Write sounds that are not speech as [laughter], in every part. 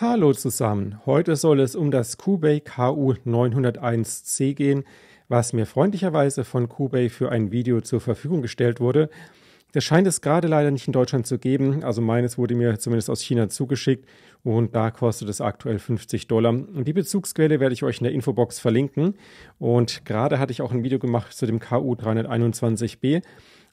Hallo zusammen, heute soll es um das Kubey KU901C gehen, was mir freundlicherweise von Kubey für ein Video zur Verfügung gestellt wurde. Das scheint es gerade leider nicht in Deutschland zu geben, also meines wurde mir zumindest aus China zugeschickt und da kostet es aktuell 50 Dollar. Und die Bezugsquelle werde ich euch in der Infobox verlinken und gerade hatte ich auch ein Video gemacht zu dem KU321b.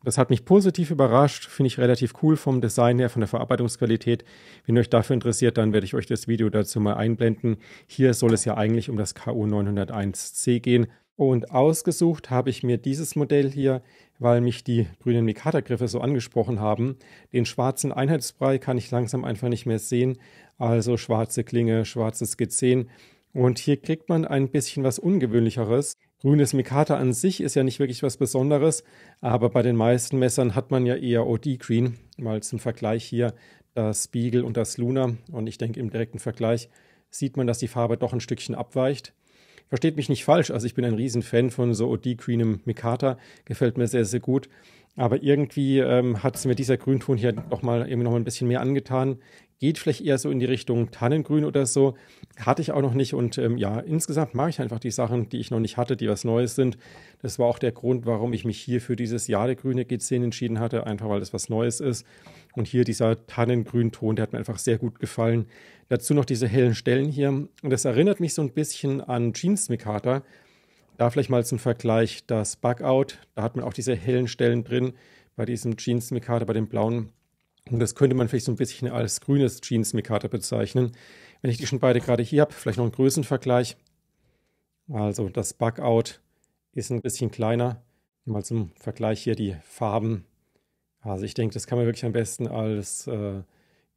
Das hat mich positiv überrascht, finde ich relativ cool vom Design her, von der Verarbeitungsqualität. Wenn ihr euch dafür interessiert, dann werde ich euch das Video dazu mal einblenden. Hier soll es ja eigentlich um das KU 901C gehen. Und ausgesucht habe ich mir dieses Modell hier, weil mich die grünen Mikata-Griffe so angesprochen haben. Den schwarzen Einheitsbrei kann ich langsam einfach nicht mehr sehen. Also schwarze Klinge, schwarzes G10. Und hier kriegt man ein bisschen was Ungewöhnlicheres. Grünes Mikata an sich ist ja nicht wirklich was Besonderes, aber bei den meisten Messern hat man ja eher OD-Green. Mal zum Vergleich hier das Beagle und das Luna. Und ich denke, im direkten Vergleich sieht man, dass die Farbe doch ein Stückchen abweicht. Versteht mich nicht falsch, also ich bin ein Riesenfan von so OD-Greenem Mikata. Gefällt mir sehr, sehr gut. Aber irgendwie ähm, hat es mir dieser Grünton hier nochmal irgendwie noch mal ein bisschen mehr angetan geht vielleicht eher so in die Richtung Tannengrün oder so. Hatte ich auch noch nicht. Und ähm, ja, insgesamt mache ich einfach die Sachen, die ich noch nicht hatte, die was Neues sind. Das war auch der Grund, warum ich mich hier für dieses Jahr der grüne G10 entschieden hatte, einfach weil das was Neues ist. Und hier dieser Tannengrünton, der hat mir einfach sehr gut gefallen. Dazu noch diese hellen Stellen hier. Und das erinnert mich so ein bisschen an Jeans Mikata. Da vielleicht mal zum Vergleich das Bugout. Da hat man auch diese hellen Stellen drin bei diesem Jeans Mikata, bei dem blauen und das könnte man vielleicht so ein bisschen als grünes Jeans Mikata bezeichnen. Wenn ich die schon beide gerade hier habe, vielleicht noch einen Größenvergleich. Also das Bugout ist ein bisschen kleiner. Mal zum Vergleich hier die Farben. Also ich denke, das kann man wirklich am besten als äh,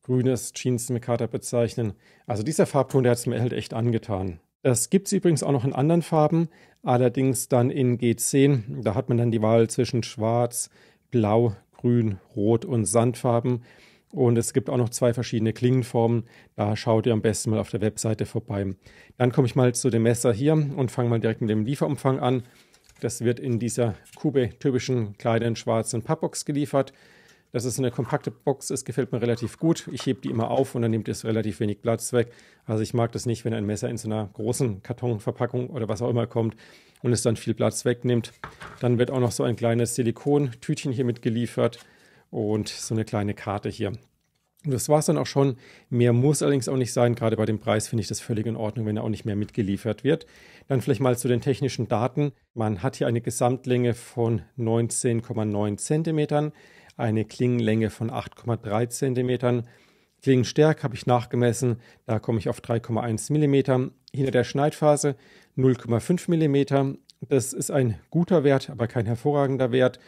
grünes Jeans Mikata bezeichnen. Also dieser Farbton, der hat es mir halt echt angetan. Das gibt es übrigens auch noch in anderen Farben, allerdings dann in G10. Da hat man dann die Wahl zwischen Schwarz, Blau, grün, rot und sandfarben. Und es gibt auch noch zwei verschiedene Klingenformen. Da schaut ihr am besten mal auf der Webseite vorbei. Dann komme ich mal zu dem Messer hier und fange mal direkt mit dem Lieferumfang an. Das wird in dieser Kube typischen kleinen schwarzen Pappbox geliefert. Dass es eine kompakte Box ist, gefällt mir relativ gut. Ich hebe die immer auf und dann nimmt es relativ wenig Platz weg. Also ich mag das nicht, wenn ein Messer in so einer großen Kartonverpackung oder was auch immer kommt und es dann viel Platz wegnimmt. Dann wird auch noch so ein kleines Silikontütchen hier mitgeliefert und so eine kleine Karte hier. das war es dann auch schon. Mehr muss allerdings auch nicht sein. Gerade bei dem Preis finde ich das völlig in Ordnung, wenn er auch nicht mehr mitgeliefert wird. Dann vielleicht mal zu den technischen Daten. Man hat hier eine Gesamtlänge von 19,9 Zentimetern eine Klingenlänge von 8,3 cm. Klingenstärke habe ich nachgemessen, da komme ich auf 3,1 mm. Hinter der Schneidphase 0,5 mm. Das ist ein guter Wert, aber kein hervorragender Wert.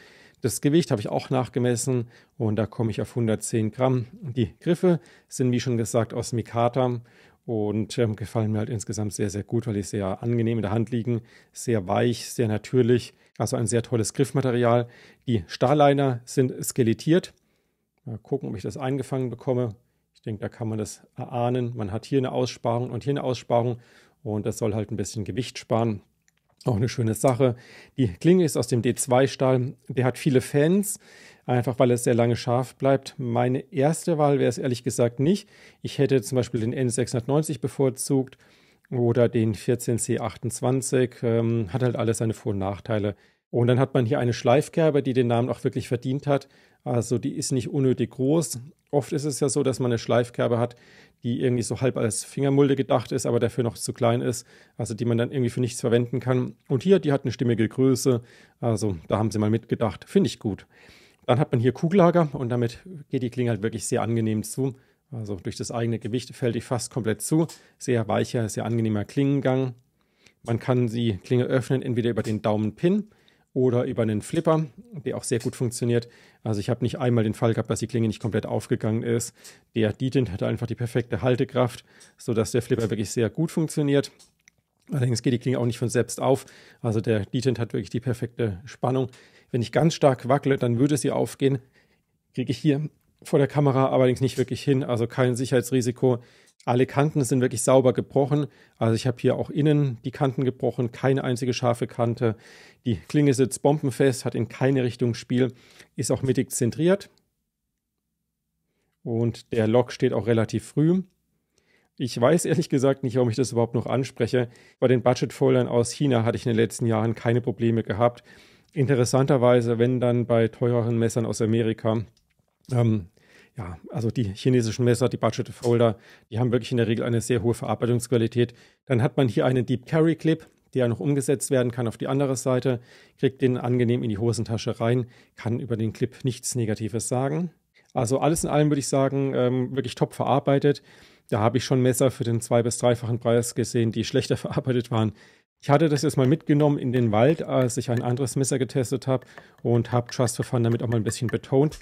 Das Gewicht habe ich auch nachgemessen und da komme ich auf 110 Gramm. Die Griffe sind, wie schon gesagt, aus Mikata und ähm, gefallen mir halt insgesamt sehr, sehr gut, weil die sehr angenehm in der Hand liegen, sehr weich, sehr natürlich also ein sehr tolles Griffmaterial. Die Starliner sind skelettiert. Mal gucken, ob ich das eingefangen bekomme. Ich denke, da kann man das erahnen. Man hat hier eine Aussparung und hier eine Aussparung und das soll halt ein bisschen Gewicht sparen. Auch eine schöne Sache. Die Klinge ist aus dem D2-Stahl. Der hat viele Fans, einfach weil er sehr lange scharf bleibt. Meine erste Wahl wäre es ehrlich gesagt nicht. Ich hätte zum Beispiel den N690 bevorzugt oder den 14C28. Ähm, hat halt alles seine Vor- und Nachteile. Und dann hat man hier eine Schleifkerbe, die den Namen auch wirklich verdient hat. Also die ist nicht unnötig groß. Oft ist es ja so, dass man eine Schleifkerbe hat, die irgendwie so halb als Fingermulde gedacht ist, aber dafür noch zu klein ist, also die man dann irgendwie für nichts verwenden kann. Und hier, die hat eine stimmige Größe, also da haben sie mal mitgedacht, finde ich gut. Dann hat man hier Kugellager und damit geht die Klinge halt wirklich sehr angenehm zu. Also durch das eigene Gewicht fällt die fast komplett zu. Sehr weicher, sehr angenehmer Klingengang. Man kann die Klinge öffnen, entweder über den Daumenpin oder über einen Flipper, der auch sehr gut funktioniert. Also ich habe nicht einmal den Fall gehabt, dass die Klinge nicht komplett aufgegangen ist. Der Dident hat einfach die perfekte Haltekraft, sodass der Flipper wirklich sehr gut funktioniert. Allerdings geht die Klinge auch nicht von selbst auf. Also der Detent hat wirklich die perfekte Spannung. Wenn ich ganz stark wackele, dann würde sie aufgehen. Kriege ich hier vor der Kamera allerdings nicht wirklich hin, also kein Sicherheitsrisiko. Alle Kanten sind wirklich sauber gebrochen. Also ich habe hier auch innen die Kanten gebrochen, keine einzige scharfe Kante. Die Klinge sitzt bombenfest, hat in keine Richtung Spiel, ist auch mittig zentriert. Und der Lock steht auch relativ früh. Ich weiß ehrlich gesagt nicht, warum ich das überhaupt noch anspreche. Bei den Budget-Foldern aus China hatte ich in den letzten Jahren keine Probleme gehabt. Interessanterweise, wenn dann bei teureren Messern aus Amerika ähm, ja, also die chinesischen Messer, die Budget Folder, die haben wirklich in der Regel eine sehr hohe Verarbeitungsqualität. Dann hat man hier einen Deep Carry Clip, der noch umgesetzt werden kann auf die andere Seite, kriegt den angenehm in die Hosentasche rein, kann über den Clip nichts Negatives sagen. Also alles in allem würde ich sagen, ähm, wirklich top verarbeitet. Da habe ich schon Messer für den zwei- bis dreifachen Preis gesehen, die schlechter [laughs] verarbeitet waren. Ich hatte das jetzt mal mitgenommen in den Wald, als ich ein anderes Messer getestet habe und habe Trust for Fun damit auch mal ein bisschen betont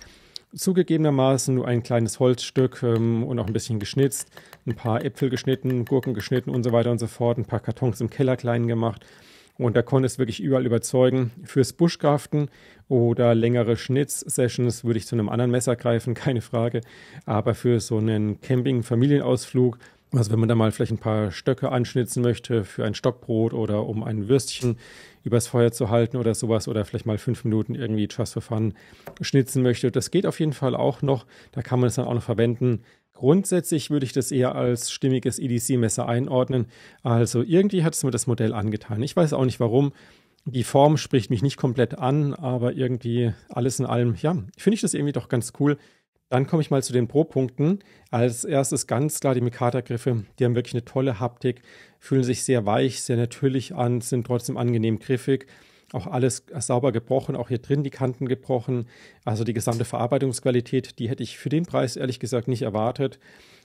zugegebenermaßen nur ein kleines Holzstück ähm, und auch ein bisschen geschnitzt, ein paar Äpfel geschnitten, Gurken geschnitten und so weiter und so fort, ein paar Kartons im Keller klein gemacht. Und da konnte es wirklich überall überzeugen. Fürs Buschkraften oder längere Schnitz-Sessions würde ich zu einem anderen Messer greifen, [laughs] keine Frage. Aber für so einen Camping-Familienausflug also wenn man da mal vielleicht ein paar Stöcke anschnitzen möchte für ein Stockbrot oder um ein Würstchen übers Feuer zu halten oder sowas oder vielleicht mal fünf Minuten irgendwie just for fun schnitzen möchte, das geht auf jeden Fall auch noch. Da kann man es dann auch noch verwenden. Grundsätzlich würde ich das eher als stimmiges EDC-Messer einordnen. Also irgendwie hat es mir das Modell angetan. Ich weiß auch nicht warum. Die Form spricht mich nicht komplett an, aber irgendwie alles in allem, ja, finde ich das irgendwie doch ganz cool. Dann komme ich mal zu den Pro-Punkten. Als erstes ganz klar die Mikata-Griffe. Die haben wirklich eine tolle Haptik, fühlen sich sehr weich, sehr natürlich an, sind trotzdem angenehm griffig. Auch alles sauber gebrochen, auch hier drin die Kanten gebrochen. Also die gesamte Verarbeitungsqualität, die hätte ich für den Preis ehrlich gesagt nicht erwartet.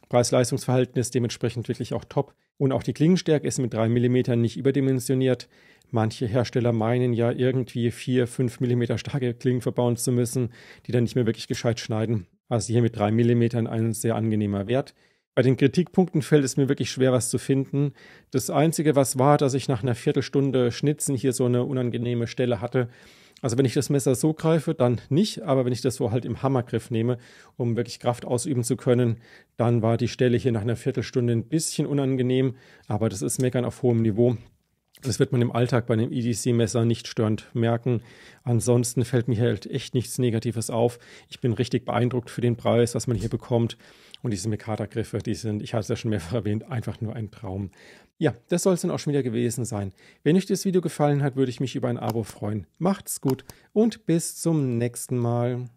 preis leistungsverhältnis dementsprechend wirklich auch top. Und auch die Klingenstärke ist mit 3 mm nicht überdimensioniert. Manche Hersteller meinen ja irgendwie 4, 5 mm starke Klingen verbauen zu müssen, die dann nicht mehr wirklich gescheit schneiden. Also hier mit 3 mm ein sehr angenehmer Wert. Bei den Kritikpunkten fällt es mir wirklich schwer, was zu finden. Das Einzige, was war, dass ich nach einer Viertelstunde Schnitzen hier so eine unangenehme Stelle hatte. Also wenn ich das Messer so greife, dann nicht, aber wenn ich das so halt im Hammergriff nehme, um wirklich Kraft ausüben zu können, dann war die Stelle hier nach einer Viertelstunde ein bisschen unangenehm, aber das ist Meckern auf hohem Niveau. Das wird man im Alltag bei einem EDC-Messer nicht störend merken. Ansonsten fällt mir halt echt nichts Negatives auf. Ich bin richtig beeindruckt für den Preis, was man hier bekommt. Und diese mekata griffe die sind, ich hatte es ja schon mehrfach erwähnt, einfach nur ein Traum. Ja, das soll es dann auch schon wieder gewesen sein. Wenn euch das Video gefallen hat, würde ich mich über ein Abo freuen. Macht's gut und bis zum nächsten Mal.